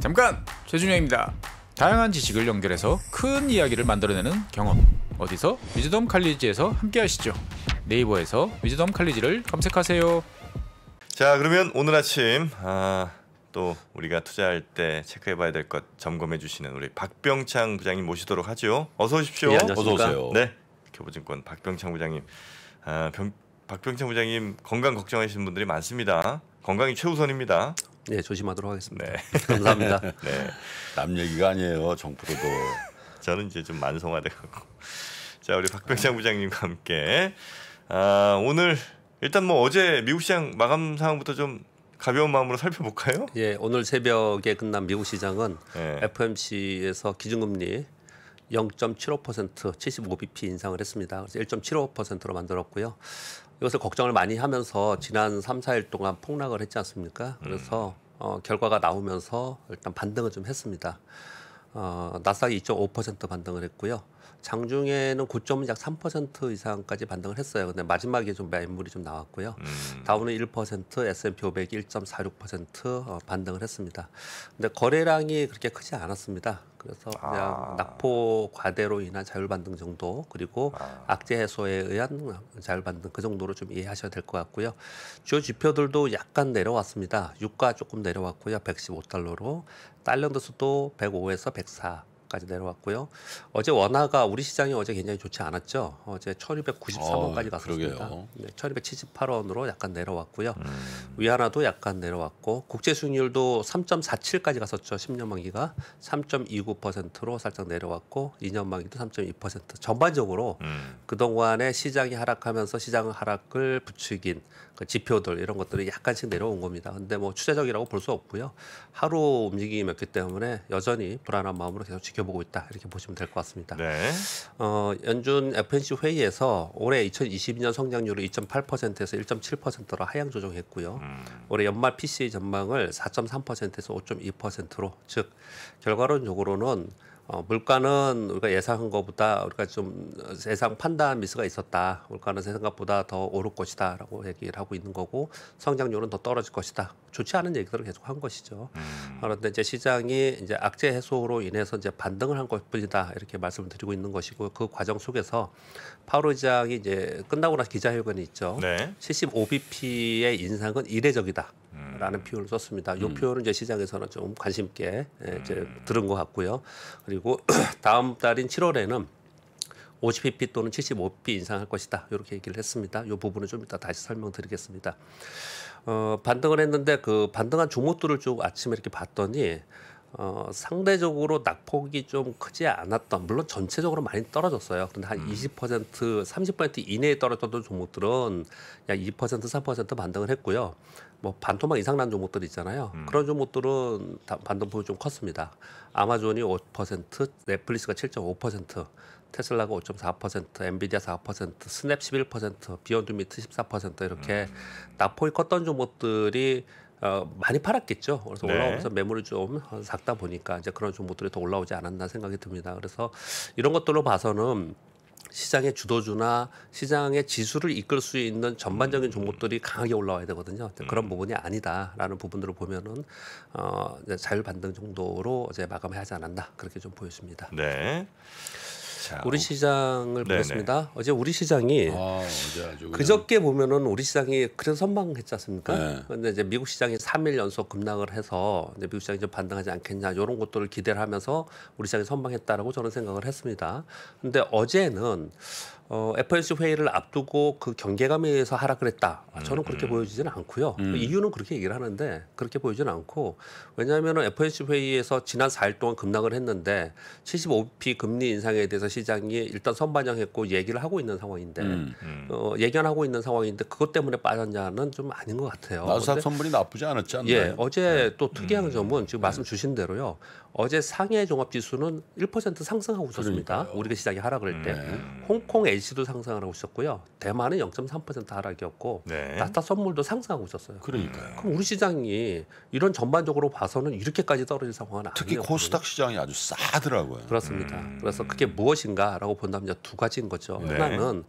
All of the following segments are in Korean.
잠깐! 최준영입니다. 다양한 지식을 연결해서 큰 이야기를 만들어내는 경험. 어디서? 위즈덤 칼리지에서 함께 하시죠. 네이버에서 위즈덤 칼리지를 검색하세요. 자, 그러면 오늘 아침 아, 또 우리가 투자할 때 체크해봐야 될 것 점검해 주시는 우리 박병창 부장님 모시도록 하죠. 어서 오십시오. 네, 어서 오세요. 네, 교보증권 박병창 부장님. 아, 병, 박병창 부장님 건강 걱정하시는 분들이 많습니다. 건강이 최우선입니다. 네, 조심하도록 하겠습니다. 네. 감사합니다. 네. 남 얘기가 아니에요. 정프로도. 저는 이제 좀 만성화돼갖고. 자, 우리 박병장 부장님과 함께 아, 오늘 일단 뭐 어제 미국 시장 마감 상황부터 좀 가벼운 마음으로 살펴볼까요? 예, 오늘 새벽에 끝난 미국 시장은 네. FOMC에서 기준금리 0.75% 75bp 인상을 했습니다. 그래서 1.75%로 만들었고요. 이것을 걱정을 많이 하면서 지난 3, 4일 동안 폭락을 했지 않습니까? 그래서 음. 어, 결과가 나오면서 일단 반등을 좀 했습니다. 어, 나스닥2.5% 반등을 했고요. 장중에는 고점은 약 3% 이상까지 반등을 했어요. 근데 마지막에 좀 매물이 좀 나왔고요. 음. 다우는 1%, S&P 500 1.46% 반등을 했습니다. 근데 거래량이 그렇게 크지 않았습니다. 그래서 그냥 아. 낙포 과대로 인한 자율 반등 정도 그리고 아. 악재 해소에 의한 자율 반등 그 정도로 좀 이해하셔야 될 것 같고요. 주요 지표들도 약간 내려왔습니다. 유가 조금 내려왔고요. 115달러로 달러 도수도 105에서 104. 3,200원까지 내려왔고요. 어제 원화가 우리 시장이 어제 굉장히 좋지 않았죠. 어제 1,293원까지 아, 갔었습니다. 어, 네, 1,278원으로 약간 내려왔고요. 음. 위안화도 약간 내려왔고 국제 수익률도 3.47까지 갔었죠. 10년 만기가 3.29%로 살짝 내려왔고 2년 만기도 3.2% 전반적으로 음. 그동안에 시장이 하락하면서 시장 하락을 부추긴 그 지표들 이런 것들이 약간씩 내려온 겁니다. 근데 뭐 추세적이라고 볼 수 없고요. 하루 움직임이었기 때문에 여전히 불안한 마음으로 계속 지켜 지켜보고 있다 이렇게 보시면 될 것 같습니다. 네. 어, 연준 FNC 회의에서 올해 2022년 성장률을 2.8%에서 1.7%로 하향 조정했고요. 음. 올해 연말 PCE 전망을 4.3%에서 5.2%로 즉 결과론적으로는 어, 물가는 우리가 예상한 것보다 우리가 좀 예상 판단 미스가 있었다. 물가는 생각보다 더 오를 것이다라고 얘기를 하고 있는 거고 성장률은 더 떨어질 것이다. 좋지 않은 얘기들을 계속 한 것이죠. 음. 그런데 이제 시장이 이제 악재 해소로 인해서 이제 반등을 한 것뿐이다 이렇게 말씀을 드리고 있는 것이고 그 과정 속에서 파월 의장이 이제 끝나고 나서 기자회견이 있죠. 네. 75bp의 인상은 이례적이다. 라는 표현을 썼습니다. 이 음. 표현은 이제 시장에서는 좀 관심 있게 예, 이제 들은 것 같고요. 그리고 다음 달인 7월에는 50p 또는 75p 인상할 것이다. 이렇게 얘기를 했습니다. 이 부분은 좀 이따 다시 설명드리겠습니다. 어, 반등을 했는데 그 반등한 종목들을 쭉 아침에 이렇게 봤더니 어, 상대적으로 낙폭이 좀 크지 않았던 물론 전체적으로 많이 떨어졌어요. 그런데 한20% 30% 이내에 떨어졌던 종목들은 약 2% 3% 반등을 했고요. 뭐 반토막 이상 난 종목들 있잖아요. 음. 그런 종목들은 반등폭이 좀 컸습니다. 아마존이 5%, 넷플릭스가 7.5%, 테슬라가 5.4%, 엔비디아 4%, 스냅 11%, 비욘드 미트 14% 이렇게 음. 낙폭이 컸던 종목들이 어, 많이 팔았겠죠. 그래서 네. 올라오면서 매물이 좀 작다 보니까 이제 그런 종목들이 더 올라오지 않았나 생각이 듭니다. 그래서 이런 것들로 봐서는 시장의 주도주나 시장의 지수를 이끌 수 있는 전반적인 종목들이 강하게 올라와야 되거든요. 그런 음. 부분이 아니다라는 부분들을 보면은 어, 자율 반등 정도로 이제 마감해야 하지 않았나 그렇게 좀 보였습니다. 네. 자, 우리 시장을 네네. 보겠습니다. 어제 우리 시장이 아, 어제 그저께 보면은 우리 시장이 그래서 선방했지 않습니까? 네. 근데 이제 미국 시장이 3일 연속 급락을 해서 이제 미국 시장이 좀 반등하지 않겠냐 이런 것들을 기대를 하면서 우리 시장이 선방했다라고 저는 생각을 했습니다. 근데 어제는 어, FOMC 회의를 앞두고 그 경계감에 의해서 하락을 했다. 아, 저는 그렇게 음. 보여지지는 않고요. 음. 이유는 그렇게 얘기를 하는데 그렇게 보이지는 않고 왜냐하면 FOMC 회의에서 지난 4일 동안 급락을 했는데 75p 금리 인상에 대해서 시장이 일단 선반영했고 얘기를 하고 있는 상황인데 음. 어, 예견하고 있는 상황인데 그것 때문에 빠졌냐는 좀 아닌 것 같아요. 나사 선물이 나쁘지 않았지 않나요? 예, 어제 네. 또 특이한 음. 점은 지금 네. 말씀 주신 대로요. 어제 상해 종합지수는 1% 상승하고 있었습니다. 우리가 시장이 하락을 할 때. 네. 홍콩 IC도 상승하고 있었고요. 대만은 0.3% 하락이었고 네. 나스닥 선물도 상승하고 있었어요. 그러니까요. 음. 그럼 우리 시장이 이런 전반적으로 봐서는 이렇게까지 떨어질 상황은 아니에요. 특히 아니었거든요. 코스닥 시장이 아주 싸더라고요. 그렇습니다. 음. 그래서 그게 무엇인가라고 본다면 두 가지인 거죠. 네. 하나는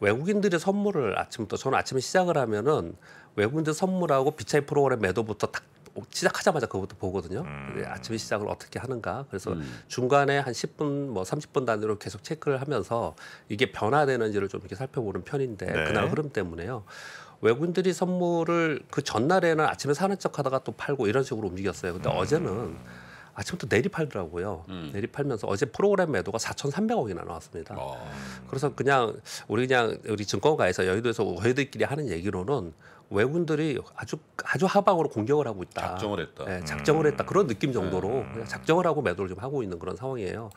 외국인들의 선물을 아침부터 저는 아침에 시작을 하면은 외국인들 선물하고 비차이 프로그램 매도부터 딱 시작하자마자 그것도 보거든요. 음. 아침에 시작을 어떻게 하는가. 그래서 음. 중간에 한 10분, 뭐 30분 단위로 계속 체크를 하면서 이게 변화되는지를 좀 이렇게 살펴보는 편인데 네. 그날 흐름 때문에요. 외국인들이 선물을 그 전날에는 아침에 사는 척하다가 또 팔고 이런 식으로 움직였어요. 근데 음. 어제는 아침부터 내리 팔더라고요. 음. 내리 팔면서 어제 프로그램 매도가 4,300억이나 나왔습니다. 오. 어. 그래서 그냥 우리 그냥 우리 증권가에서 여의도에서 여의도끼리 하는 얘기로는 외군들이 아주 아주 하방으로 공격을 하고 있다. 작정을 했다. 네, 작정을 했다. 그런 음. 느낌 정도로 네. 그냥 작정을 하고 매도를 좀 하고 있는 그런 상황이에요.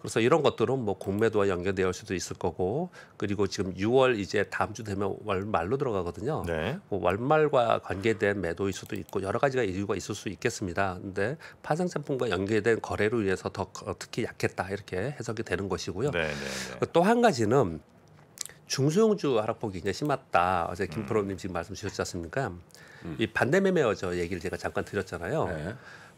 그래서 이런 것들은 뭐 공매도와 연결되어 올 수도 있을 거고 그리고 지금 6월 이제 다음 주 되면 월말로 들어가거든요. 네. 뭐 월말과 관계된 매도일 수도 있고 여러 가지가 이유가 있을 수 있겠습니다. 근데 파생 상품과 연계된 거래로 인해서 더 어, 특히 약했다 이렇게 해석이 되는 것이고요. 네, 네, 네. 또한 가지는 중소형주 하락폭이 굉장히 심했다. 어제 김프로님 음. 지금 말씀 주셨지 않습니까? 음. 이 반대 매매어저 얘기를 제가 잠깐 드렸잖아요. 네.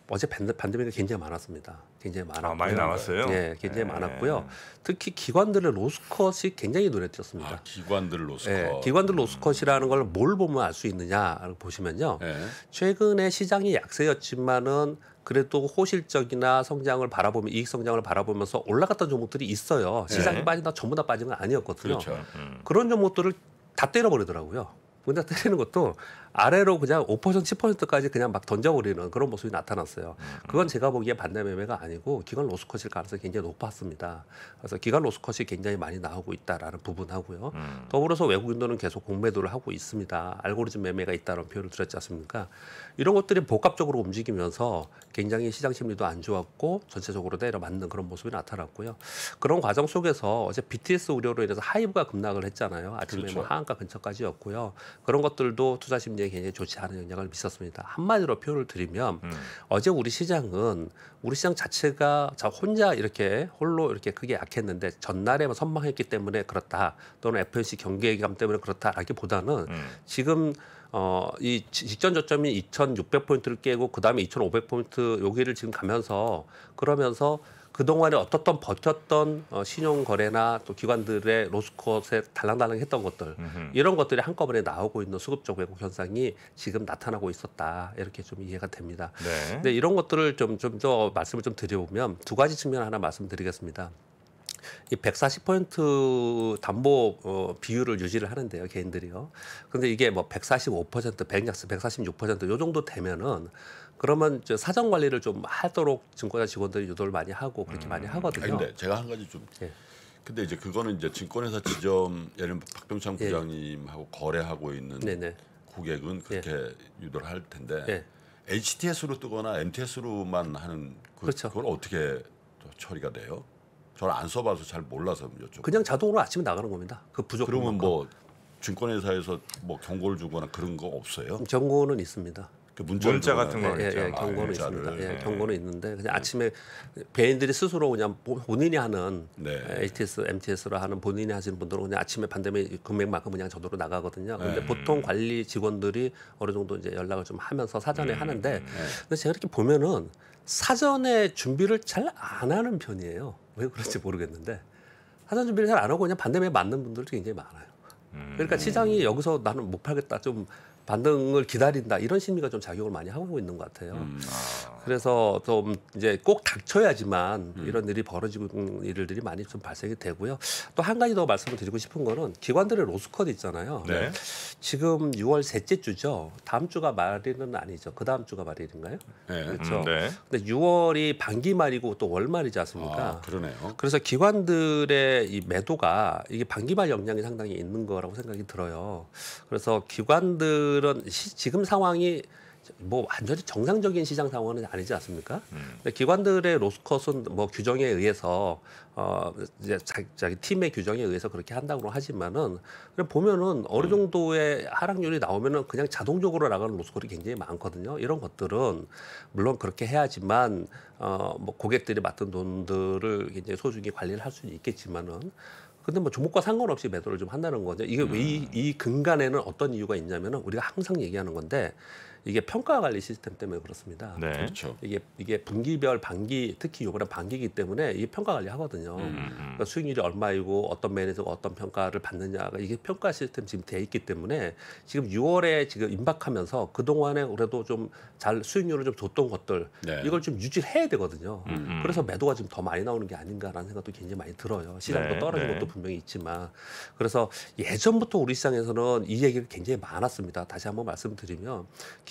어제 반대면이 굉장히 많았습니다. 굉장히 많았고 아, 많이 남았어요. 예, 굉장히 예. 많았고요. 특히 기관들의 로스컷이 굉장히 눈에 띄었습니다. 아, 기관들 로스컷. 예, 기관들 로스컷이라는 걸 뭘 보면 알 수 있느냐 보시면요. 예. 최근에 시장이 약세였지만은 그래도 호실적이나 성장을 바라보면 이익 성장을 바라보면서 올라갔던 종목들이 있어요. 시장이 예. 빠진다 전부 다 빠진 건 아니었거든요. 그렇죠. 음. 그런 종목들을 다 때려버리더라고요. 근데 때리는 것도 아래로 그냥 5% 10%까지 그냥 막 던져버리는 그런 모습이 나타났어요. 음. 그건 제가 보기에 반대 매매가 아니고 기관 로스컷일 가능성이 굉장히 높았습니다. 그래서 기관 로스컷이 굉장히 많이 나오고 있다라는 부분하고요. 음. 더불어서 외국인들은 계속 공매도를 하고 있습니다. 알고리즘 매매가 있다는 표현을 드렸지 않습니까? 이런 것들이 복합적으로 움직이면서 굉장히 시장 심리도 안 좋았고 전체적으로 내려맞는 그런 모습이 나타났고요. 그런 과정 속에서 어제 BTS 우려로 인해서 하이브가 급락을 했잖아요. 아침에 뭐 그렇죠. 뭐 하한가 근처까지였고요. 그런 것들도 투자 심리 경제에 굉장히 좋지 않은 영향을 미쳤습니다. 한마디로 표현을 드리면 음. 어제 우리 시장은 우리 시장 자체가 자 혼자 이렇게 홀로 이렇게 크게 약했는데 전날에 뭐 선망했기 때문에 그렇다 또는 FOMC 경계감 기 때문에 그렇다라기보다는 음. 지금 어, 이 직전 저점이 2,600포인트를 깨고 그다음에 2,500포인트 여기를 지금 가면서 그러면서 그동안에 어떻든 버텼던 어, 신용거래나 또 기관들의 로스컷에 달랑달랑했던 것들 음흠. 이런 것들이 한꺼번에 나오고 있는 수급적 왜곡 현상이 지금 나타나고 있었다 이렇게 좀 이해가 됩니다. 네. 근데 이런 것들을 좀 좀 더 말씀을 좀 드려보면 두 가지 측면 하나 말씀드리겠습니다. 이140% 담보 어, 비율을 유지를 하는데요, 개인들이요. 근데 이게 뭐 145%, 100약스 146%요 정도 되면은 그러면 저 사정 관리를 좀 하도록 증권사 직원들이 유도를 많이 하고 그렇게 음. 많이 하거든요. 아니, 근데 제가 한 가지 좀 예. 근데 이제 그거는 이제 증권회사 지점 예를 들면 박병창 예. 부장님하고 예. 거래하고 있는 네네. 고객은 그렇게 예. 유도를 할 텐데 예. HTS로 뜨거나 MTS로만 하는 그, 그렇죠. 그걸 어떻게 처리가 돼요? 저는 안 써봐서 잘 몰라서 여쭤. 그냥 자동으로 아침에 나가는 겁니다. 그 부족. 그러면 뭐 증권회사에서 뭐 경고를 주거나 그런 거 없어요? 음, 경고는 있습니다. 그 문자, 문자 같은 거 예, 예, 아, 경고는 아, 있습니다. 예, 네. 경고는 있는데 그냥 네. 아침에 개인들이 스스로 그냥 본인이 하는 네. HTS, MTS로 하는 본인이 하시는 분들은 그냥 아침에 반대면 금액만큼 그냥 저도로 나가거든요. 근데 네. 보통 관리 직원들이 어느 정도 이제 연락을 좀 하면서 사전에 음. 하는데 네. 근데 제가 이렇게 보면은 사전에 준비를 잘 안 하는 편이에요. 왜 그런지 모르겠는데 사전 준비를 잘 안 하고 그냥 반대매 맞는 분들도 굉장히 많아요. 그러니까 시장이 여기서 나는 못 팔겠다 좀 반등을 기다린다 이런 심리가 좀 작용을 많이 하고 있는 것 같아요. 음, 아. 그래서 좀 이제 꼭 닥쳐야지만 음. 이런 일이 벌어지고 있는 일들이 많이 좀 발생이 되고요. 또 한 가지 더 말씀을 드리고 싶은 거는 기관들의 로스컷 있잖아요. 네. 네. 지금 6월 셋째 주죠. 다음 주가 말일은 아니죠. 그 다음 주가 말일인가요? 네. 음, 그렇죠. 음, 네. 근데 6월이 반기 말이고 또 월말이지 않습니까? 아, 그러네요. 그래서 기관들의 이 매도가 이게 반기말 역량이 상당히 있는 거라고 생각이 들어요. 그래서 기관들 그런 시, 지금 상황이 뭐 완전히 정상적인 시장 상황은 아니지 않습니까? 음. 근데 기관들의 로스컷은 뭐 규정에 의해서 어 이제 자기, 자기 팀의 규정에 의해서 그렇게 한다고 하지만은 그냥 보면은 어느 음. 정도의 하락률이 나오면은 그냥 자동적으로 나가는 로스컷이 굉장히 많거든요. 이런 것들은 물론 그렇게 해야지만 어 뭐 고객들이 맡은 돈들을 굉장히 소중히 관리를 할 수는 있겠지만은 근데 뭐 종목과 상관없이 매도를 좀 한다는 거죠. 이게 음. 이, 이 근간에는 어떤 이유가 있냐면은 우리가 항상 얘기하는 건데 이게 평가 관리 시스템 때문에 그렇습니다. 네. 그렇죠. 이게 이게 분기별 반기 특히 요번에 반기기 때문에 이게 평가 관리 하거든요. 음, 음. 그러니까 수익률이 얼마이고 어떤 면에서 어떤 평가를 받느냐가 이게 평가 시스템 지금 돼 있기 때문에 지금 6월에 지금 임박하면서 그 동안에 그래도 좀 잘 수익률을 좀 줬던 것들 네. 이걸 좀 유지해야 되거든요. 음, 음. 그래서 매도가 지금 더 많이 나오는 게 아닌가라는 생각도 굉장히 많이 들어요. 시장도 네. 떨어진 네. 것도 분명히 있지만 그래서 예전부터 우리 시장에서는 이 얘기를 굉장히 많았습니다. 다시 한번 말씀드리면.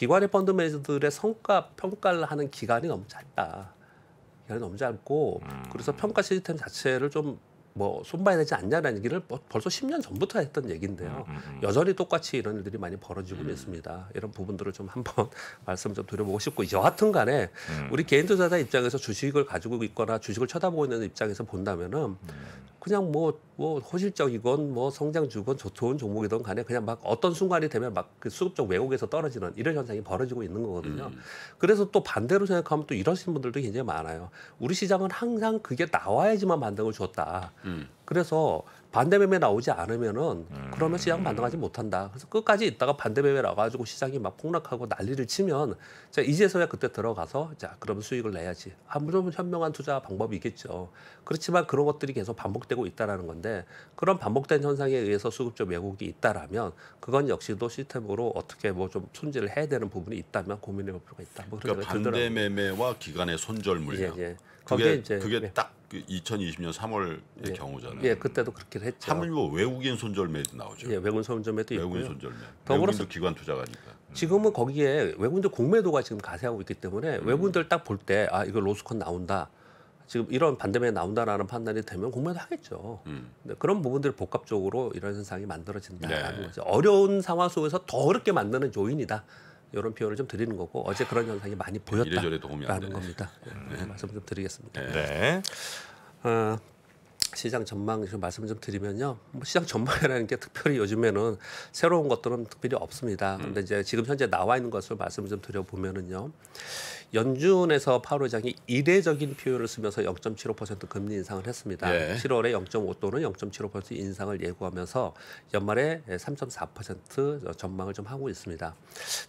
기관의 펀드 매니저들의 성과 평가를 하는 기간이 너무 짧다. 기간이 너무 짧고 음. 그래서 평가 시스템 자체를 좀뭐 손봐야 되지 않냐라는 얘기를 뭐 벌써 10년 전부터 했던 얘기인데요. 음, 음, 음. 여전히 똑같이 이런 일들이 많이 벌어지고 음. 있습니다. 이런 부분들을 좀 한번 말씀 좀 드려보고 싶고 여하튼 간에 우리 개인 투자자 입장에서 주식을 가지고 있거나 주식을 쳐다보고 있는 입장에서 본다면은 그냥 뭐, 뭐 호실적이건 뭐 성장주건 좋은 종목이든 간에 그냥 막 어떤 순간이 되면 막그 수급적 왜곡에서 떨어지는 이런 현상이 벌어지고 있는 거거든요. 그래서 또 반대로 생각하면 또 이러신 분들도 굉장히 많아요. 우리 시장은 항상 그게 나와야지만 반등을 줬다. 음. 그래서 반대 매매 나오지 않으면은 그러면 시장 반등하지 못한다. 그래서 끝까지 있다가 반대 매매 나와가지고 시장이 막 폭락하고 난리를 치면 자 이제서야 그때 들어가서 자 그럼 수익을 내야지. 아무좀 현명한 투자 방법이 있겠죠. 그렇지만 그런 것들이 계속 반복되고 있다라는 건데 그런 반복된 현상에 의해서 수급적 왜곡이 있다라면 그건 역시도 시스템으로 어떻게 뭐 좀 손질을 해야 되는 부분이 있다면 고민해볼 필요가 있다. 뭐 그러니까 반대 들 매매와 기간의 손절 물량. 예, 예. 그게 이제, 그게 딱그 2020년 3월의 예. 경우잖아요. 예, 그때도 그렇게 했죠. 한물보 외국인 손절매도 나오죠. 예, 외국인 손절매도 외국인 손절매. 더불어서 기관 투자가니까. 음. 지금은 거기에 외국인들 공매도가 지금 가세하고 있기 때문에 음. 외국인들 딱 볼 때 아 이거 로스콘 나온다. 지금 이런 반대매 나온다라는 판단이 되면 공매도 하겠죠. 음. 네, 그런 부분들을 복합적으로 이런 현상이 만들어진다라는 네. 거죠. 어려운 상황 속에서 더 어렵게 만드는 요인이다. 이런 표현을 좀 드리는 거고 어제 그런 현상이 많이 네, 보였다라는 네. 겁니다. 네, 네. 말씀 좀 드리겠습니다. 네. 어, 시장 전망 좀 말씀 좀 드리면요. 뭐 시장 전망이라는 게 특별히 요즘에는 새로운 것들은 특별히 없습니다. 음. 근데 이제 지금 현재 나와 있는 것을 말씀 좀 드려보면은요. 연준에서 파월 의장이 이례적인 표현을 쓰면서 0.75% 금리 인상을 했습니다. 예. 7월에 0.5 또는 0.75% 인상을 예고하면서 연말에 3.4% 전망을 좀 하고 있습니다.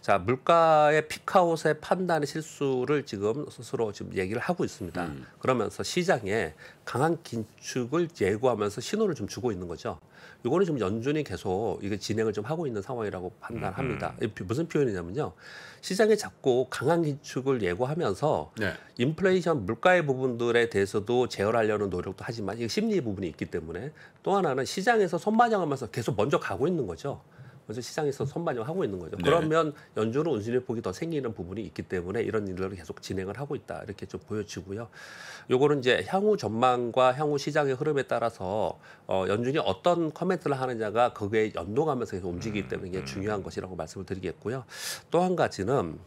자, 물가의 피카웃의 판단의 실수를 지금 스스로 지금 얘기를 하고 있습니다. 음. 그러면서 시장에 강한 긴축을 예고하면서 신호를 좀 주고 있는 거죠. 이거는 좀 연준이 계속 이게 진행을 좀 하고 있는 상황이라고 판단합니다. 음. 무슨 표현이냐면요. 시장에 자꾸 강한 긴축을 예고하면서 네. 인플레이션 물가의 부분들에 대해서도 제어하려는 노력도 하지만 이게 심리 부분이 있기 때문에 또 하나는 시장에서 손반영하면서 계속 먼저 가고 있는 거죠. 그래서 시장에서 선반영하고 있는 거죠. 네. 그러면 연준은 운수의 폭이 더 생기는 부분이 있기 때문에 이런 일들을 계속 진행을 하고 있다 이렇게 좀 보여지고요. 요거는 이제 향후 전망과 향후 시장의 흐름에 따라서 어, 연준이 어떤 커멘트를 하느냐가 거기에 연동하면서 계속 움직이기 음, 때문에 이게 음. 중요한 것이라고 말씀을 드리겠고요. 또 한 가지는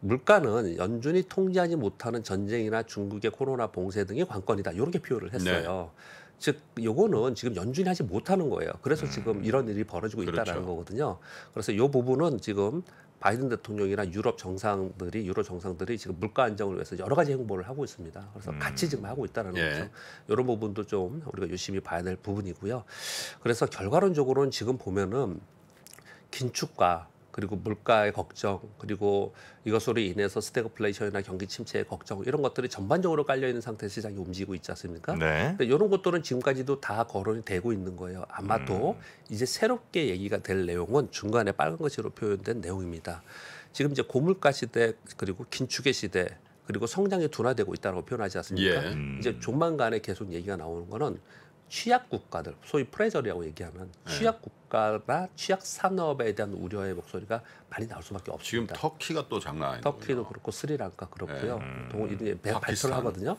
물가는 연준이 통제하지 못하는 전쟁이나 중국의 코로나 봉쇄 등의 관건이다. 이렇게 표현을 네. 했어요. 네. 즉 요거는 지금 연준이 하지 못하는 거예요. 그래서 음. 지금 이런 일이 벌어지고 그렇죠. 있다라는 거거든요. 그래서 요 부분은 지금 바이든 대통령이나 유럽 정상들이 유럽 정상들이 지금 물가 안정을 위해서 여러 가지 행보를 하고 있습니다. 그래서 음. 같이 지금 하고 있다는 라 예. 거죠. 이런 부분도 좀 우리가 유심히 봐야 될 부분이고요. 그래서 결과론적으로는 지금 보면은 긴축과 그리고 물가의 걱정, 그리고 이것으로 인해서 스태그플레이션이나 경기 침체의 걱정 이런 것들이 전반적으로 깔려 있는 상태에서 시장이 움직이고 있지 않습니까? 네. 근데 그러니까 이런 것들은 지금까지도 다 거론이 되고 있는 거예요. 아마도 음. 이제 새롭게 얘기가 될 내용은 중간에 빨간 것으로 표현된 내용입니다. 지금 이제 고물가 시대 그리고 긴축의 시대 그리고 성장이 둔화되고 있다고 표현하지 않습니까? 예. 음. 이제 조만간에 계속 얘기가 나오는 거는 취약 국가들, 소위 프레저리라고 얘기하면 네. 취약 국가나 취약 산업에 대한 우려의 목소리가 많이 나올 수밖에 없습니다. 지금 터키가 또 장난 아니에요. 터키도 그렇고 스리랑카 그렇고요. 네. 음. 동 이런 발표를 하거든요.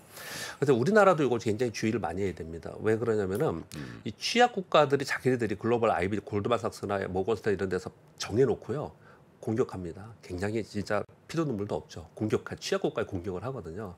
그래서 우리나라도 이걸 굉장히 주의를 많이 해야 됩니다. 왜 그러냐면은 음. 이 취약 국가들이 자기들이 글로벌 아이 골드만삭스나 모건스탄 이런 데서 정해놓고요. 공격합니다. 굉장히 진짜 피도 눈물도 없죠. 공격한 취약 국가에 공격을 하거든요.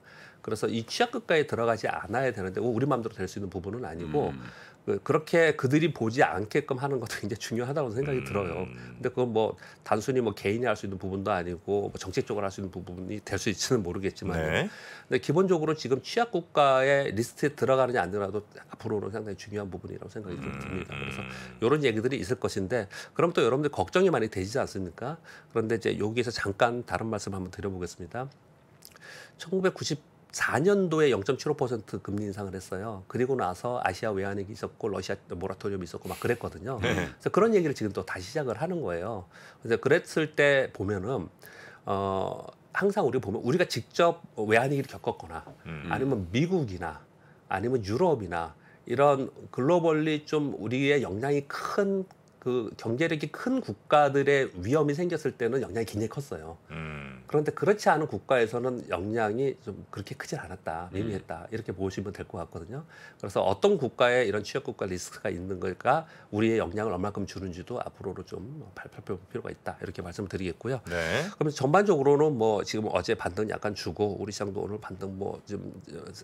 그래서 이 취약국가에 들어가지 않아야 되는데 우리 마음대로 될 수 있는 부분은 아니고 음. 그 그렇게 그들이 보지 않게끔 하는 것도 굉장히 중요하다고 생각이 음. 들어요. 근데 그건 뭐 단순히 뭐 개인이 할 수 있는 부분도 아니고 뭐 정책적으로 할 수 있는 부분이 될 수 있지는 모르겠지만 네. 근데 기본적으로 지금 취약국가의 리스트에 들어가느냐 안 들어가도 앞으로는 상당히 중요한 부분이라고 생각이 좀 음. 듭니다. 그래서 이런 음. 얘기들이 있을 것인데 그럼 또 여러분들 걱정이 많이 되지 않습니까? 그런데 이제 여기에서 잠깐 다른 말씀 한번 드려보겠습니다. 1990 2004년도에 0.75% 금리 인상을 했어요. 그리고 나서 아시아 외환위기 있었고 러시아 모라토리엄 있었고 막 그랬거든요. 네. 그래서 그런 얘기를 지금 또 다시 시작을 하는 거예요. 그래서 그랬을 때 보면은 어 항상 우리 보면 우리가 직접 외환위기를 겪었거나 음. 아니면 미국이나 아니면 유럽이나 이런 글로벌리 좀 우리의 역량이큰 그 경제력이 큰 국가들의 위험이 생겼을 때는 영향이 굉장히 컸어요. 음. 그런데 그렇지 않은 국가에서는 영향이 좀 그렇게 크진 않았다, 미미했다 음. 이렇게 보시면 될 것 같거든요. 그래서 어떤 국가에 이런 취약국가 리스크가 있는 걸까, 우리의 영향을 얼마큼 주는지도 앞으로로 좀 발표할 필요가 있다 이렇게 말씀드리겠고요. 네. 그면 전반적으로는 뭐 지금 어제 반등 약간 주고 우리 시장도 오늘 반등 뭐 좀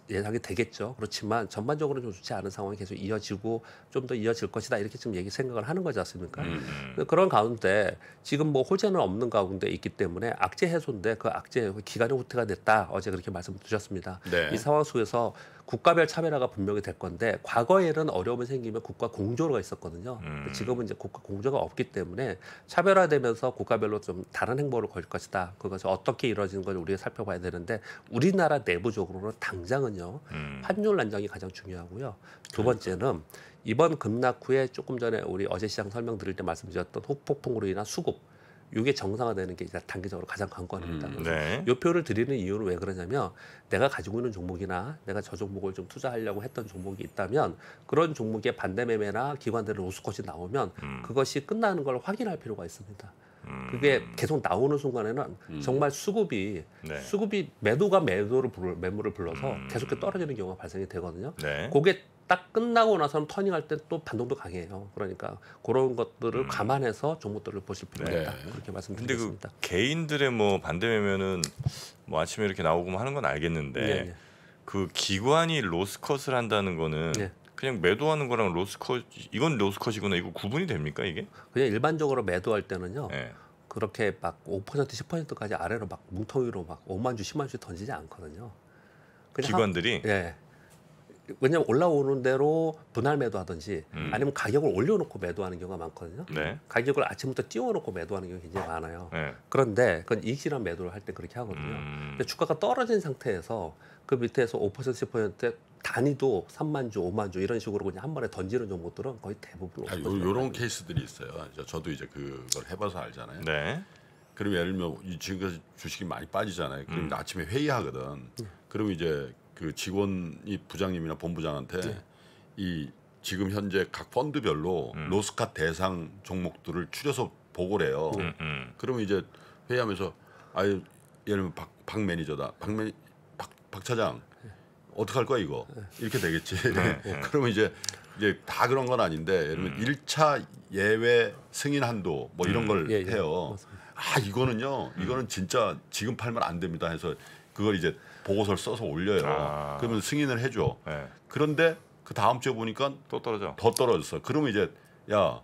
예상이 되겠죠. 그렇지만 전반적으로는 좀 좋지 않은 상황이 계속 이어지고 좀 더 이어질 것이다 이렇게 좀 얘기 생각을 하는 거죠. 않습니까? 음. 음. 그런 가운데 지금 뭐 호재는 없는 가운데 있기 때문에 악재 해소인데 그 악재 기간이 후퇴가 됐다 어제 그렇게 말씀 드렸습니다. 네. 이 상황 속에서 국가별 차별화가 분명히 될 건데 과거에는 어려움이 생기면 국가 공조가 로 있었거든요. 음. 지금은 이제 국가 공조가 없기 때문에 차별화되면서 국가별로 좀 다른 행보를 걸 것이다. 그것이 어떻게 이루어지는 건지 우리가 살펴봐야 되는데 우리나라 내부적으로는 당장은요. 음. 환율 난정이 가장 중요하고요. 두 번째는 이번 급락 후에 조금 전에 우리 어제 시장 설명 드릴 때 말씀드렸던 혹폭풍으로 인한 수급 이게 정상화되는 게 단기적으로 가장 관건입니다. 음, 네. 이 표를 드리는 이유는 왜 그러냐면 내가 가지고 있는 종목이나 내가 저 종목을 좀 투자하려고 했던 종목이 있다면 그런 종목의 반대 매매나 기관들의 로스컷이 나오면 음. 그것이 끝나는 걸 확인할 필요가 있습니다. 음. 그게 계속 나오는 순간에는 음. 정말 수급이 네. 수급이 매도가 매도를 불, 매물을 불러서 음. 계속 해서 떨어지는 경우가 발생이 되거든요. 네. 그게 딱 끝나고 나서는 터닝할 때 또 반동도 강해요. 그러니까 그런 것들을 음. 감안해서 종목들을 보실 필요가 네. 있다. 그렇게 말씀드리겠습니다. 근데 그 개인들의 뭐 반대 매매는 뭐 아침에 이렇게 나오고 하는 건 알겠는데 네, 네. 그 기관이 로스컷을 한다는 거는 예. 그냥 매도하는 거랑 로스컷 이건 로스컷이구나 이거 구분이 됩니까 이게? 그냥 일반적으로 매도할 때는요. 그렇게 막5% 10%까지 아래로 막 뭉텅이로 막 5만 주 10만 주 던지지 않거든요. 기관들이 예. 왜냐하면 올라오는 대로 분할 매도하든지 음. 아니면 가격을 올려놓고 매도하는 경우가 많거든요. 네. 가격을 아침부터 띄워놓고 매도하는 경우가 굉장히 많아요. 네. 그런데 그건 이익실현 매도를 할 때 그렇게 하거든요. 음. 근데 주가가 떨어진 상태에서 그 밑에서 5% 1트 단위도 3만 주, 5만 주 이런 식으로 그냥 한 번에 던지는 종목들은 거의 대부분 아, 요, 요런 케이스들이 있어요. 저도 이제 그걸 해봐서 알잖아요. 네. 그럼 예를 들면 지금까지 주식이 많이 빠지잖아요. 그럼 음. 아침에 회의하거든. 음. 그럼 이제 그 직원이 부장님이나 본부장한테 네. 이 지금 현재 각 펀드별로 음. 로스카 대상 종목들을 추려서 보고를 해요. 음, 음. 그러면 이제 회의하면서 아유 예를 들면 박, 박 매니저다. 박 매니 박, 박 차장 어떡할 거야 이거 네. 이렇게 되겠지. 네, 네. 그러면 이제 이제 다 그런 건 아닌데 예를 들면 음. 1차 예외 승인 한도 뭐 이런 음. 걸 예, 예. 해요. 예, 아 이거는요 음. 이거는 진짜 지금 팔면 안 됩니다 해서 그걸 이제 보고서를 써서 올려요. 아. 그러면 승인을 해줘. 네. 그런데 그 다음 주에 보니까 또 떨어져. 더 떨어졌어. 그러면 이제 야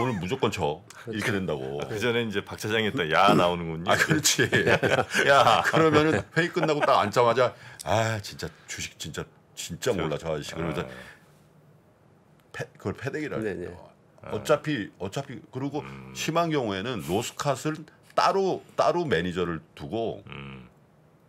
오늘 무조건 쳐 그렇죠. 이렇게 된다고. 아, 그 전에 이제 박 차장이 했다 야 나오는군요. 아 그렇지. 야 그러면은 회의 끝나고 딱 앉자마자 아 진짜 주식 진짜 진짜 그렇죠. 몰라 저 아저씨 그러면서 아. 그걸 패대기라그래요 어차피 어차피 그리고 음. 심한 경우에는 로스카스를 따로 따로 매니저를 두고 음.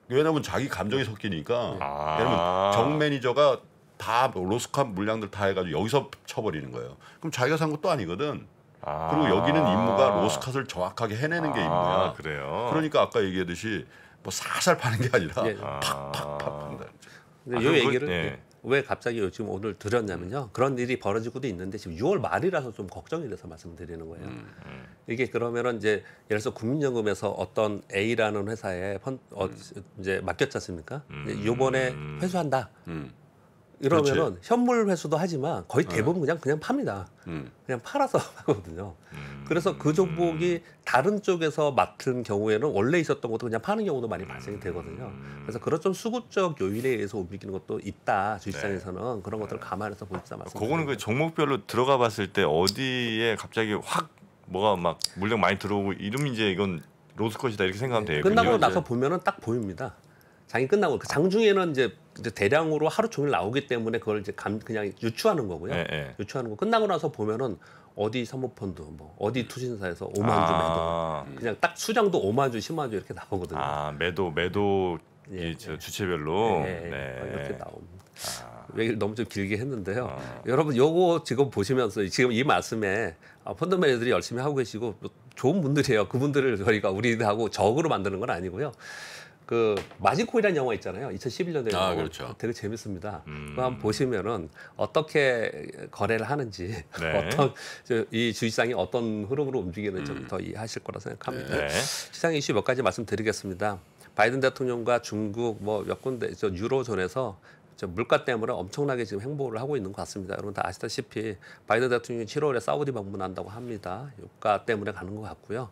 왜냐면 자기 감정이 섞이니까 아. 왜냐면 정 매니저가 다 로스캅 물량들 다 해가지고 여기서 쳐버리는 거예요. 그럼 자기가 산 것도 아니거든. 아. 그리고 여기는 임무가 아. 로스캅을 정확하게 해내는 게 임무야. 아, 그래요. 그러니까 아까 얘기했듯이 뭐 살살 파는 게 아니라 예. 팍팍팍 판다. 이 아, 그 얘기를 예. 예. 왜 갑자기 요즘 오늘 들었냐면요. 그런 일이 벌어지고도 있는데 지금 6월 말이라서 좀 걱정이 돼서 말씀드리는 거예요. 음, 음. 이게 그러면은 이제 예를 들어서 국민연금에서 어떤 A라는 회사에 펀, 어, 음. 이제 맡겼지 않습니까? 요번에 회수한다. 이러면은 현물 회수도 하지만 거의 네. 대부분 그냥 그냥 팝니다. 음. 그냥 팔아서 하거든요. 음. 그래서 그 종목이 다른 쪽에서 맡은 경우에는 원래 있었던 것도 그냥 파는 경우도 많이 발생이 음. 되거든요. 그래서 그런 좀 수급적 요인에 의해서 움직이는 것도 있다. 주식시장에서는 네. 그런 것들을 네. 감안해서 보시다 아, 말씀. 그거는 그 종목별로 들어가 봤을 때 어디에 갑자기 확 뭐가 막 물량 많이 들어오고 이름 이제 이건 로스컷이다 이렇게 생각하면 네. 돼요. 끝나고 나서 보면은 딱 보입니다. 장이 끝나고 그 장중에는 이제 대량으로 하루 종일 나오기 때문에 그걸 이제 감, 그냥 유추하는 거고요. 예, 예. 유추하는 거 끝나고 나서 보면은 어디 사모펀드 뭐 어디 투신사에서 5만 주 아. 매도 그냥 딱 수량도 5만 주 10만 주 이렇게 나오거든요. 아 매도 매도 예, 이저 예. 주체별로 예, 예. 네. 이렇게 나옵니다. 아. 얘 너무 좀 길게 했는데요. 아. 여러분 요거 지금 보시면서 지금 이 말씀에 아, 펀드 매니저들이 열심히 하고 계시고 뭐 좋은 분들이에요. 그분들을 저희가 우리하고 적으로 만드는 건 아니고요. 그마징코이라는 영화 있잖아요. 2011년에 아, 그렇죠. 되게 재밌습니다. 음. 그거 한번 보시면은 어떻게 거래를 하는지 네. 어떤 이 주식시장이 어떤 흐름으로 움직이는지 음. 좀더 이해하실 거라 생각합니다. 네. 시장 이슈 몇 가지 말씀드리겠습니다. 바이든 대통령과 중국 뭐 몇 군데 유로존에서 물가 때문에 엄청나게 지금 행보를 하고 있는 것 같습니다. 여러분 다 아시다시피 바이든 대통령이 7월에 사우디 방문한다고 합니다. 유가 때문에 가는 것 같고요.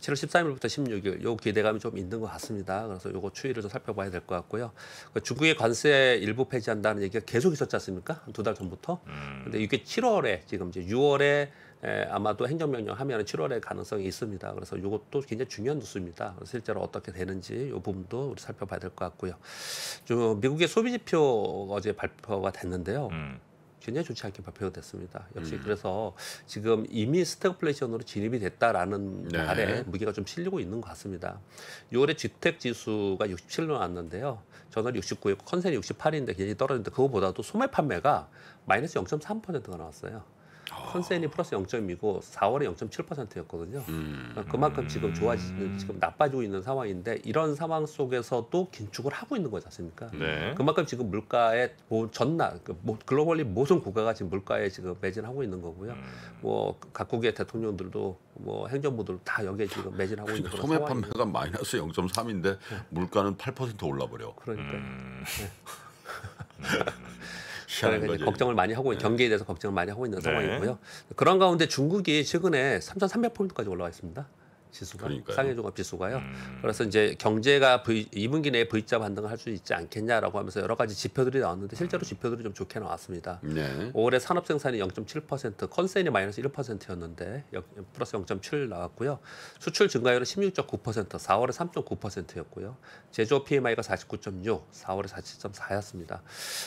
7월 13일부터 16일 요 기대감이 좀 있는 것 같습니다. 그래서 요거 추이를 좀 살펴봐야 될 것 같고요. 그 중국의 관세 일부 폐지한다는 얘기가 계속 있었지 않습니까? 두 달 전부터. 음. 근데 이게 7월에 지금 이제 6월에 에, 예, 아마도 행정명령 하면 7월에 가능성이 있습니다. 그래서 이것도 굉장히 중요한 뉴스입니다. 실제로 어떻게 되는지 이 부분도 우리 살펴봐야 될 것 같고요. 좀 미국의 소비지표 어제 발표가 됐는데요. 음. 굉장히 좋지 않게 발표가 됐습니다. 역시 음. 그래서 지금 이미 스태그플레이션으로 진입이 됐다라는 네. 말에 무게가 좀 실리고 있는 것 같습니다. 6월에 주택 지수가 67로 나왔는데요. 전월 69에 컨셉이 68인데 굉장히 떨어졌는데 그거보다도 소매 판매가 마이너스 0.3%가 나왔어요. 컨센이 플러스 0.이고 4월에 0.7%였거든요. 음. 그러니까 그만큼 지금 좋아지는 지금 나빠지고 있는 상황인데 이런 상황 속에서도 긴축을 하고 있는 거지 않습니까? 네. 그만큼 지금 물가에 뭐 전날 그 글로벌리 모든 국가가 지금 물가에 지금 매진하고 있는 거고요. 음. 뭐 각국의 대통령들도 뭐 행정부들도 다 여기에 지금 매진하고 있는 거런 소매 판매가 마이너스 0.3인데 물가는 8% 올라버려. 그러니까. 음. 네. 피하는 거죠. 걱정을 많이 하고 있는 네. 경기에 대해서 걱정을 많이 하고 있는 네. 상황이고요. 그런 가운데 중국이 최근에 3,300포인트까지 올라와 있습니다. 지수가 그러니까요. 상위종합 지수가요. 음. 그래서 이제 경제가 v, 2분기 내에 V자 반등을 할 수 있지 않겠냐라고 하면서 여러 가지 지표들이 나왔는데 실제로 음. 지표들이 좀 좋게 나왔습니다. 네. 올해 산업 생산이 0.7%, 컨센이 마이너스 1%였는데 플러스 0.7 나왔고요. 수출 증가율은 16.9%, 4월에 3.9%였고요. 제조업 PMI가 49.6, 4월에 47.4였습니다.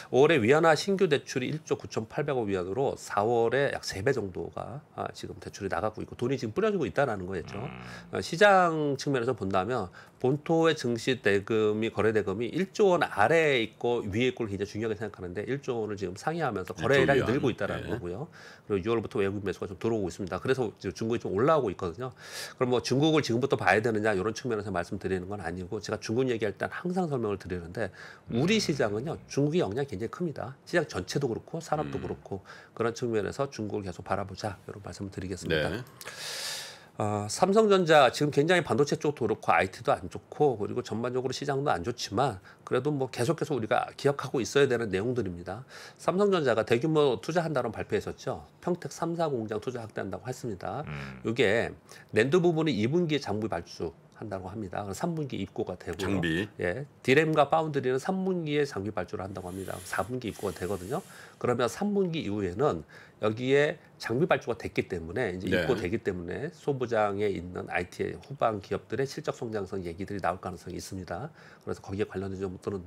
올해 위안화 신규 대출이 1조 9,800억 위안으로 4월에 약 3배 정도가 아, 지금 대출이 나가고 있고 돈이 지금 뿌려지고 있다라는 거였죠. 음. 어, 시장 측면에서 본다면 본토의 증시 대금이 거래 대금이 1조 원 아래에 있고 위에 있고를 굉장히 중요하게 생각하는데 1조 원을 지금 상회하면서 거래량이 늘고 있다는 네. 예. 거고요. 그리고 6월부터 외국 매수가 좀 들어오고 있습니다. 그래서 지금 중국이 좀 올라오고 있거든요. 그럼 뭐 중국을 지금부터 봐야 되느냐 이런 측면에서 말씀드리는 건 아니고 제가 중국 얘기할 때 항상 설명을 드리는데 우리 음. 시장은요 중국의 영향이 굉장히 큽니다. 시장 전체도 그렇고 산업도 음. 그렇고 그런 측면에서 중국을 계속 바라보자 이런 말씀을 드리겠습니다. 네. 어, 삼성전자 지금 굉장히 반도체 쪽도 그렇고 IT도 안 좋고 그리고 전반적으로 시장도 안 좋지만 그래도 뭐 계속해서 우리가 기억하고 있어야 되는 내용들입니다. 삼성전자가 대규모 투자한다는 발표했었죠. 평택 3사 공장 투자 확대한다고 했습니다. 음. 이게 랜드 부분이 2분기 장부 발주 한다고 합니다. 3분기 입고가 되고요. 장비. 예. 디램과 파운드리는 3분기에 장비 발주를 한다고 합니다. 4분기 입고가 되거든요. 그러면 3분기 이후에는 여기에 장비 발주가 됐기 때문에 이제 네. 입고되기 때문에 소부장에 있는 IT 후방 기업들의 실적 성장성 얘기들이 나올 가능성이 있습니다. 그래서 거기에 관련된 종목들은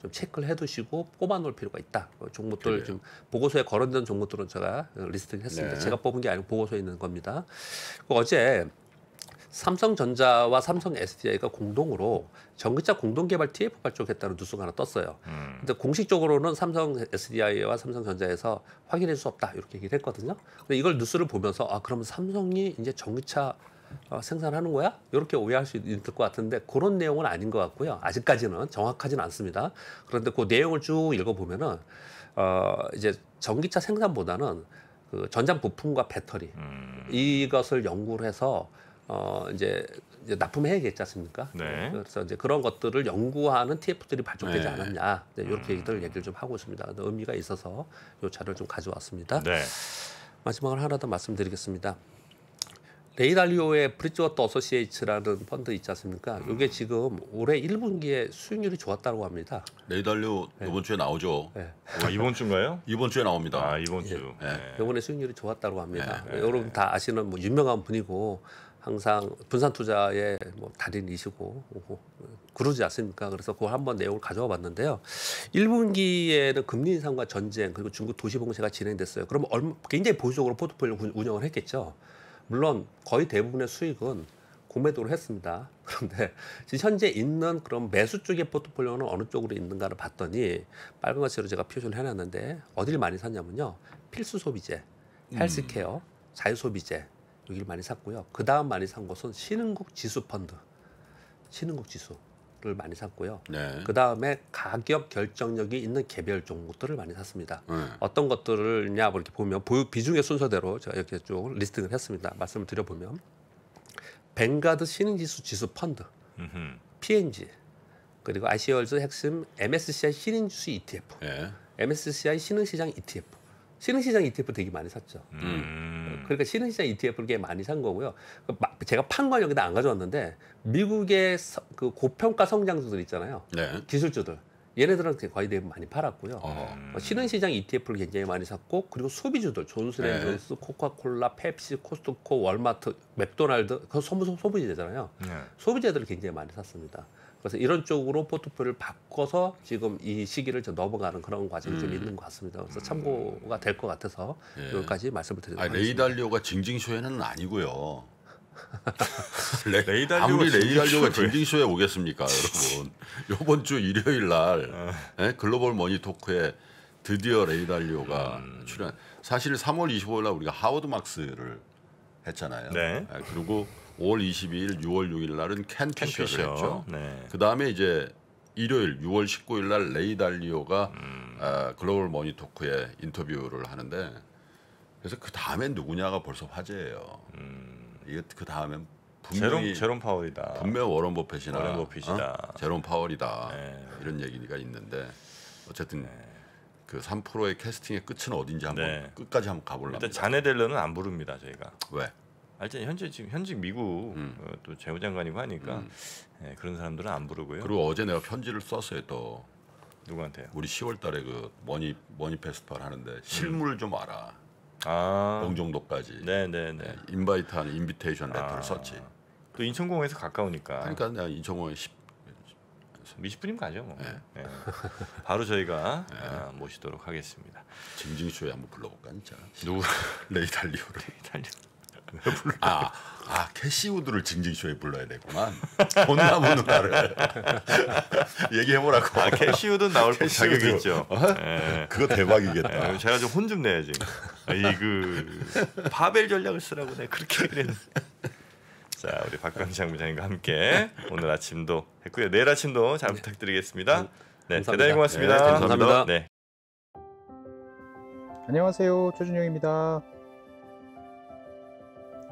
좀 체크를 해두시고 뽑아놓을 필요가 있다. 어, 종목들 그래요. 네. 지 보고서에 거론된 종목들은 제가 리스트를 했습니다. 네. 제가 뽑은 게 아니고 보고서에 있는 겁니다. 그 어제 삼성전자와 삼성 SDI가 공동으로 전기차 공동 개발 TF 발족했다는 뉴스가 하나 떴어요. 음. 근데 공식적으로는 삼성 SDI와 삼성전자에서 확인할 수 없다 이렇게 얘기를 했거든요. 근데 이걸 뉴스를 보면서 아그러면 삼성이 이제 전기차 어, 생산하는 거야? 이렇게 오해할 수 있을 것 같은데 그런 내용은 아닌 것 같고요. 아직까지는 정확하진 않습니다. 그런데 그 내용을 쭉 읽어보면은 어, 이제 전기차 생산보다는 그 전장 부품과 배터리 음. 이것을 연구를 해서 어 이제 이제 납품해야겠지 않습니까? 네. 그래서 이제 그런 것들을 연구하는 TF들이 발족되지 네. 않았냐 네, 이렇게 음. 얘기들 얘기를 좀 하고 있습니다. 의미가 있어서 이 자료를 좀 가져왔습니다. 네. 마지막으로 하나 더 말씀드리겠습니다. 레이달리오의 브릿지워터 어서시에이츠라는 펀드 있지 않습니까? 음. 이게 지금 올해 1분기에 수익률이 좋았다고 합니다. 레이달리오 네. 이번 주에 나오죠. 네. 아, 이번 주인가요? 이번 주에 나옵니다. 아, 이번 주. 네. 예. 네. 예. 이번에 수익률이 좋았다고 합니다. 네. 여러분 다 아시는 뭐 유명한 분이고 항상 분산 투자의 뭐 달인이시고 그러지 않습니까? 그래서 그걸 한번 내용을 가져와 봤는데요. 1분기에는 금리 인상과 전쟁 그리고 중국 도시 봉쇄가 진행됐어요. 그럼 얼마, 굉장히 보수적으로 포트폴리오 운영을 했겠죠. 물론 거의 대부분의 수익은 구매도를 했습니다. 그런데 지금 현재 있는 그런 매수 쪽의 포트폴리오는 어느 쪽으로 있는가를 봤더니 빨간색으로 제가 표시를 해놨는데 어디를 많이 샀냐면요. 필수 소비재, 음. 헬스케어, 음. 자유 소비재, 여기를 많이 샀고요. 그 다음 많이 산 곳은 신흥국 지수 펀드, 신흥국 지수를 많이 샀고요. 네. 그 다음에 가격 결정력이 있는 개별 종목들을 많이 샀습니다. 네. 어떤 것들을냐 뭐 이렇게 보면 비중의 순서대로 제가 이렇게 쭉 리스팅을 했습니다. 말씀을 드려보면 벵가드 신흥지수 지수 펀드, 음흠. PNG, 그리고 i 시얼즈 핵심 MSCI 신흥지수 ETF, 네. MSCI 신흥시장 ETF, 신흥시장 ETF 되게 많이 샀죠. 음. 음. 그러니까 신흥 시장 ETF를 꽤 많이 산 거고요. 그 제가 판건 여기다 안 가져왔는데 미국의 서, 그 고평가 성장주들 있잖아요. 네. 기술주들. 얘네들은 거의 대부분 많이 팔았고요. 어. 어 신흥시장 ETF를 굉장히 많이 샀고 그리고 소비주들 존스앤존스, 네. 코카콜라, 펩시, 코스트코, 월마트, 맥도날드 그 소부 소비재잖아요. 네. 소비재들을 굉장히 많이 샀습니다. 그래서 이런 쪽으로 포트폴리오를 바꿔서 지금 이 시기를 좀 넘어가는 그런 과정이 음. 좀 있는 것 같습니다. 그래서 참고가 될 것 같아서 예. 여기까지 말씀을 드리도록 하겠습니다. 레이달리오가 징징쇼에는 아니고요. 레, 레이달리오 아무리 레이달리오가 징징쇼에 오겠습니까, 여러분? 이번 주 일요일 날 어. 예? 글로벌 머니 토크에 드디어 레이달리오가 음. 출연. 사실 3월 25일 날 우리가 하워드 막스를 했잖아요. 네. 예, 그리고 5월 22일, 6월 6일 날은 캔피셔를 캔피셔. 했죠. 네. 그 다음에 이제 일요일 6월 19일 날 레이달리오가 음. 어, 글로벌 모니토크에 인터뷰를 하는데 그래서 그 다음에 누구냐가 벌써 화제예요. 음. 이게 그 다음엔 분명히 제롬, 제롬 파월이다. 분명 워런 버핏이나 워런 버핏이다. 어? 제롬 파월이다. 네. 이런 얘기가 있는데 어쨌든 네. 그 3%의 캐스팅의 끝은 어딘지 한번 네. 끝까지 한번 가볼라니 일단 자네델러는 안 부릅니다 저희가. 왜? 알잖아요. 현재 지금 현직 미국 음. 어, 또 재무 장관이고 하니까 음. 예, 그런 사람들은 안 부르고요. 그리고 어제 내가 편지를 썼어요 또 누구한테요? 우리 10월달에 그 머니 머니 페스티벌 하는데 실물을 음. 좀 알아. 아. 영종도까지. 네네네. 인바이트한 인비테이션 레터를 아. 썼지. 또 인천공항에서 가까우니까. 그러니까 내가 인천공항 10, 20분이면 뭐 가죠. 뭐. 네. 네. 바로 저희가 네. 아, 모시도록 하겠습니다. 징징쇼에 한번 불러볼까 누구? 레이달리오를. 레이달리오. 불러요? 아, 아 캐시우드를 징징쇼에 불러야 되구만. 돈나무 누나를 얘기해보라고. 아, 캐시우드 나올 캐시우드. 자격이 있죠. 어? 네. 그거 대박이겠다. 네, 제가 좀 혼 좀 내야지. 아, 이그 파벨 전략을 쓰라고 내 그렇게 그랬는데. 자, 우리 박광 장부장님과 함께 오늘 아침도 했고요. 내일 아침도 잘 네. 부탁드리겠습니다. 네, 네 대단히 고맙습니다. 네, 감사합니다. 네. 안녕하세요. 최준영입니다.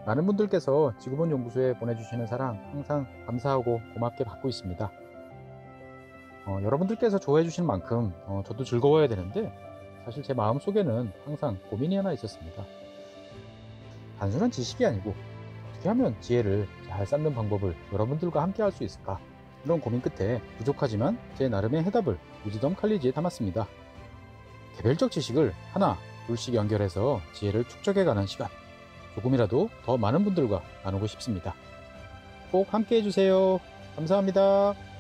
많은 분들께서 지구본 연구소에 보내주시는 사랑 항상 감사하고 고맙게 받고 있습니다. 어, 여러분들께서 좋아해 주신 만큼 어, 저도 즐거워야 되는데 사실 제 마음 속에는 항상 고민이 하나 있었습니다. 단순한 지식이 아니고 어떻게 하면 지혜를 잘 쌓는 방법을 여러분들과 함께 할 수 있을까? 이런 고민 끝에 부족하지만 제 나름의 해답을 위지덤 칼리지에 담았습니다. 개별적 지식을 하나, 둘씩 연결해서 지혜를 축적해가는 시간. 조금이라도 더 많은 분들과 나누고 싶습니다. 꼭 함께 해주세요. 감사합니다.